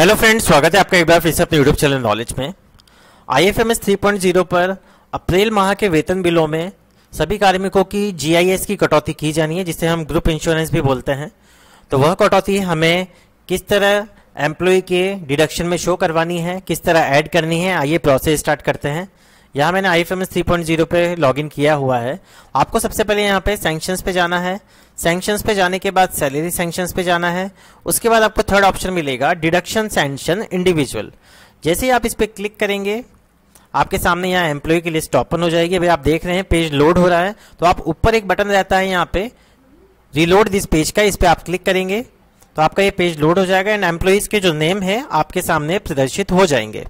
hello friends स्वागत है आपका एक बार फिर से अपने यूट्यूब चैनल नॉलेज में आईएफएमएस 3.0 पर अप्रैल माह के वेतन बिलों में सभी कार्मिकों की जीआईएस की कटौती की जानी है जिसे हम ग्रुप इंश्योरेंस भी बोलते हैं तो वह कटौती हमें किस तरह एम्प्लॉय के डिडक्शन में शो करवानी है किस तरह ऐड करनी है आइए प्रोसेस स्टार्ट करते हैं यहाँ मैंने I F M S three point zero पे लॉग इन किया हुआ है आपको सबसे पहले यहाँ पे सेंक्शन पे जाना है सेंक्शंस पे जाने के बाद सैलरी सेंक्शंस पे जाना है उसके बाद आपको थर्ड ऑप्शन मिलेगा डिडक्शन सेंक्शन इंडिविजुअल जैसे ही आप इस पर क्लिक करेंगे आपके सामने यहाँ एम्प्लॉय की लिस्ट ओपन हो जाएगी अभी आप देख रहे हैं पेज लोड हो रहा है तो आप ऊपर एक बटन रहता है यहाँ पे रिलोड दिस पेज का इस पर आप क्लिक करेंगे तो आपका ये पेज लोड हो जाएगा एंड एम्प्लॉयज़ के जो नेम है आपके सामने प्रदर्शित हो जाएंगे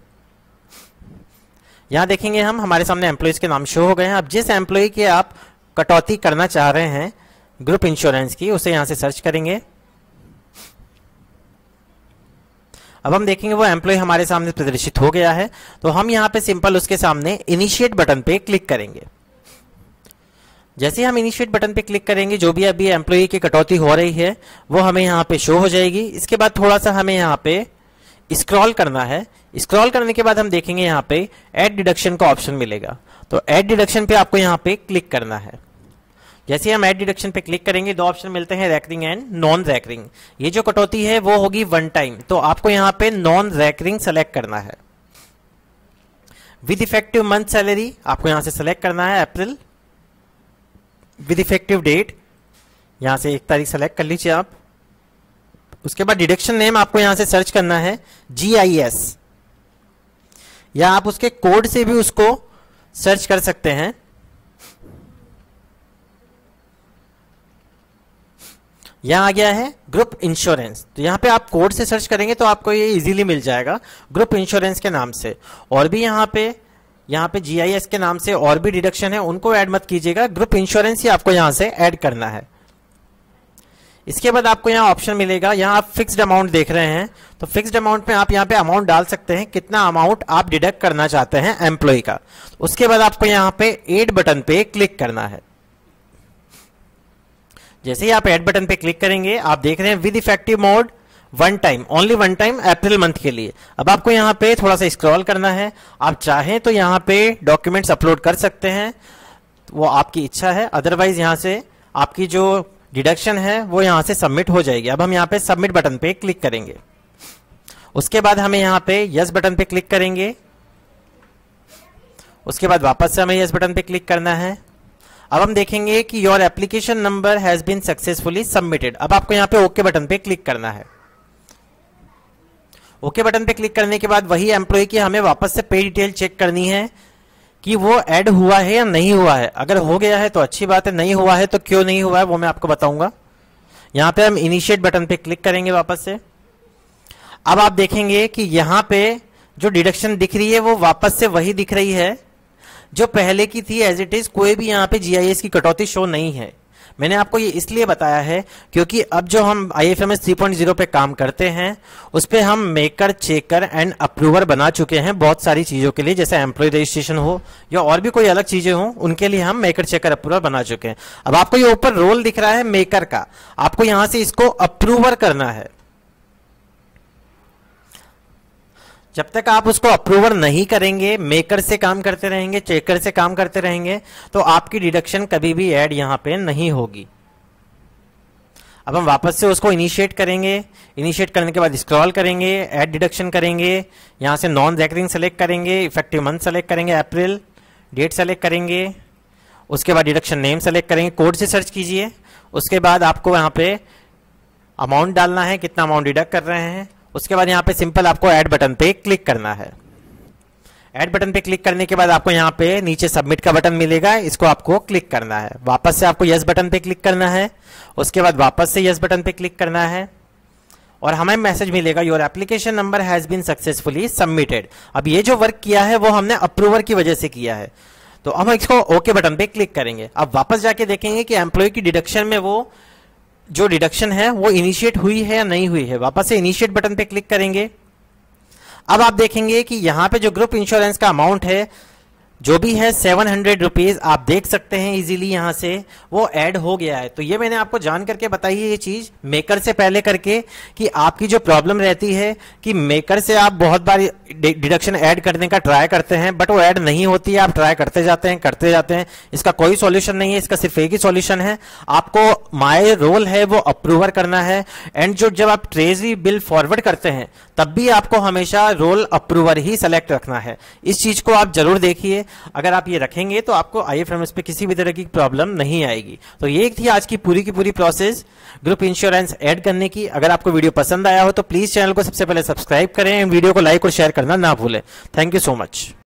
यहां देखेंगे हम हमारे सामने एम्प्लॉयज़ के नाम शो हो गए हैं अब जिस एम्प्लॉय के आप कटौती करना चाह रहे हैं ग्रुप इंश्योरेंस की उसे यहां से सर्च करेंगे अब हम देखेंगे वो एम्प्लॉय हमारे सामने प्रदर्शित हो गया है तो हम यहाँ पे सिंपल उसके सामने इनिशिएट बटन पे क्लिक करेंगे जैसे हम इनिशिएट बटन पे क्लिक करेंगे जो भी अभी एम्प्लॉय की कटौती हो रही है वो हमें यहाँ पे शो हो जाएगी इसके बाद थोड़ा सा हमें यहाँ पे स्क्रॉल करना है स्क्रॉल करने के बाद हम देखेंगे यहाँ पे एड डिडक्शन का ऑप्शन मिलेगा तो एड डिडक्शन पे आपको यहाँ पे क्लिक करना है जैसे हम एड डिडक्शन पे क्लिक करेंगे दो ऑप्शन मिलते हैं रैकरिंग एंड नॉन रैकरिंग ये जो कटौती है वो होगी वन टाइम तो आपको यहाँ पे नॉन रैकरिंग सेलेक्ट करना है विद इफेक्टिव मंथ सैलरी आपको यहां से सेलेक्ट करना है अप्रैल विद इफेक्टिव डेट यहां से एक तारीख सेलेक्ट कर लीजिए आप उसके बाद डिडक्शन नेम आपको यहां से सर्च करना है जी आई एस या आप उसके कोड से भी उसको सर्च कर सकते हैं यहां आ गया है ग्रुप इंश्योरेंस तो यहां पे आप कोड से सर्च करेंगे तो आपको ये इजीली मिल जाएगा ग्रुप इंश्योरेंस के नाम से और भी यहां पे यहां पे जीआईएस के नाम से और भी डिडक्शन है उनको ऐड मत कीजिएगा ग्रुप इंश्योरेंस ही आपको यहां से ऐड करना है इसके बाद आपको यहाँ ऑप्शन मिलेगा यहाँ आप फिक्स्ड अमाउंट देख रहे हैं तो फिक्स्ड अमाउंट में आप यहाँ पे अमाउंट डाल सकते हैं कितना अमाउंट आप डिडक्ट करना चाहते हैं एम्प्लॉय का उसके बाद आपको यहाँ पे एड बटन पे क्लिक करना है जैसे ही आप एड बटन पे क्लिक करेंगे आप देख रहे हैं with effective mode one time only one time April month के लिए अब आपको यहाँ पे थोड़ा सा स्क्रॉल करना है आप चाहें तो यहाँ पे डॉक्यूमेंट्स अपलोड कर सकते हैं वो आपकी इच्छा है अदरवाइज यहाँ से आपकी जो डिडक्शन है वो यहाँ से सबमिट हो जाएगी अब हम यहाँ पे सबमिट बटन पे क्लिक करेंगे उसके बाद हमें यहाँ पे यस बटन पे क्लिक करेंगे उसके बाद वापस से हमें यस बटन पे क्लिक करना है अब हम देखेंगे कि your application number has been successfully submitted अब आपको यहाँ पे ओके बटन पे क्लिक करना है ओके बटन पे क्लिक करने के बाद वही एम्प्लॉय की हमें वापस से पे डिटेल चेक करनी है कि वो ऐड हुआ है या नहीं हुआ है अगर हो गया है तो अच्छी बात है नहीं हुआ है तो क्यों नहीं हुआ है वो मैं आपको बताऊंगा यहाँ पे हम इनिशिएट बटन पे क्लिक करेंगे वापस से अब आप देखेंगे कि यहां पे जो डिडक्शन दिख रही है वो वापस से वही दिख रही है जो पहले की थी एज इट इज कोई भी यहां पे जीआईएस की कटौती शो नहीं है मैंने आपको ये इसलिए बताया है क्योंकि अब जो हम I F M S three point zero पे काम करते हैं उस पर हम मेकर चेकर एंड अप्रूवर बना चुके हैं बहुत सारी चीज़ों के लिए जैसे एम्प्लॉय रजिस्ट्रेशन हो या और भी कोई अलग चीज़ें हों उनके लिए हम मेकर चेकर अप्रूवर बना चुके हैं अब आपको ये ऊपर रोल दिख रहा है मेकर का आपको यहाँ से इसको अप्रूवर करना है जब तक आप उसको अप्रूवर नहीं करेंगे मेकर से काम करते रहेंगे चेकर से काम करते रहेंगे तो आपकी डिडक्शन कभी भी ऐड यहाँ पे नहीं होगी अब हम वापस से उसको इनिशिएट करेंगे इनिशिएट करने के बाद स्क्रॉल करेंगे ऐड डिडक्शन करेंगे यहाँ से नॉन रैकरिंग सेलेक्ट करेंगे इफेक्टिव मंथ सेलेक्ट करेंगे अप्रैल डेट सेलेक्ट करेंगे उसके बाद डिडक्शन नेम सेलेक्ट करेंगे कोड से सर्च कीजिए उसके बाद आपको यहाँ पे अमाउंट डालना है कितना अमाउंट डिडक्ट कर रहे हैं उसके बाद यहाँ पे सिंपल आपको ऐड बटन पे क्लिक करना है ऐड बटन पे क्लिक करने के बाद आपको यहाँ पे नीचे सबमिट का बटन मिलेगा इसको आपको क्लिक करना है वापस से आपको यस बटन पे क्लिक करना है उसके बाद वापस से यस बटन पे क्लिक करना है और हमें मैसेज मिलेगा your application number has been successfully submitted अब ये जो वर्क किया है वो हमने अप्रूवर की वजह से किया है तो हम इसको ओके बटन पे क्लिक करेंगे अब वापस जाके देखेंगे कि एम्प्लॉय की डिडक्शन में वो जो डिडक्शन है वो इनिशिएट हुई है या नहीं हुई है वापस से इनिशिएट बटन पे क्लिक करेंगे अब आप देखेंगे कि यहां पे जो ग्रुप इंश्योरेंस का अमाउंट है जो भी है सेवन हंड्रेड रुपीज आप देख सकते हैं इजीली यहां से वो ऐड हो गया है तो ये मैंने आपको जान करके बताई है ये चीज मेकर से पहले करके कि आपकी जो प्रॉब्लम रहती है कि मेकर से आप बहुत बार डिडक्शन ऐड करने का ट्राई करते हैं बट वो ऐड नहीं होती है आप ट्राई करते जाते हैं करते जाते हैं इसका कोई सोल्यूशन नहीं है इसका सिर्फ एक ही सोल्यूशन है आपको माए रोल है वो अप्रूवर करना है एंड जो जब आप ट्रेजरी बिल फॉरवर्ड करते हैं तब भी आपको हमेशा रोल अप्रूवर ही सेलेक्ट रखना है इस चीज को आप जरूर देखिए अगर आप ये रखेंगे तो आपको आई एफ पे किसी भी तरह की प्रॉब्लम नहीं आएगी तो ये थी आज की पूरी की पूरी प्रोसेस ग्रुप इंश्योरेंस ऐड करने की अगर आपको वीडियो पसंद आया हो तो प्लीज चैनल को सबसे पहले सब्सक्राइब करें वीडियो को लाइक और शेयर करना ना भूलें थैंक यू सो मच